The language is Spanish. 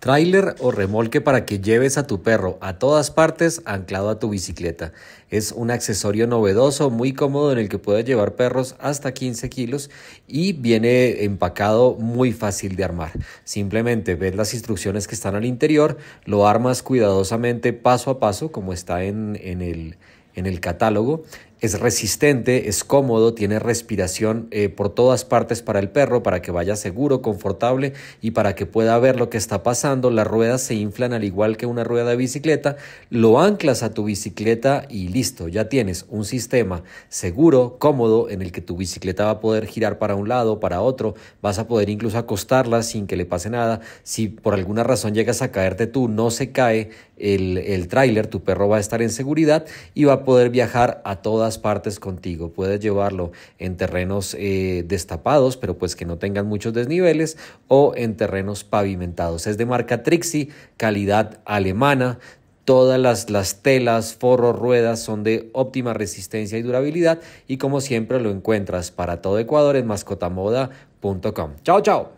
Trailer o remolque para que lleves a tu perro a todas partes anclado a tu bicicleta. Es un accesorio novedoso, muy cómodo en el que puedes llevar perros hasta 15 kilos y viene empacado muy fácil de armar. Simplemente ves las instrucciones que están al interior, lo armas cuidadosamente paso a paso como está en, en el en el catálogo es resistente, es cómodo, tiene respiración eh, por todas partes para el perro, para que vaya seguro, confortable y para que pueda ver lo que está pasando. Las ruedas se inflan al igual que una rueda de bicicleta, lo anclas a tu bicicleta y listo, ya tienes un sistema seguro, cómodo, en el que tu bicicleta va a poder girar para un lado, para otro, vas a poder incluso acostarla sin que le pase nada. Si por alguna razón llegas a caerte tú, no se cae el, el tráiler, tu perro va a estar en seguridad y va a poder viajar a todas partes contigo. Puedes llevarlo en terrenos eh, destapados, pero pues que no tengan muchos desniveles, o en terrenos pavimentados. Es de marca Trixie, calidad alemana. Todas las, las telas, forros, ruedas son de óptima resistencia y durabilidad y como siempre lo encuentras para todo Ecuador en mascotamoda.com. Chao, chao.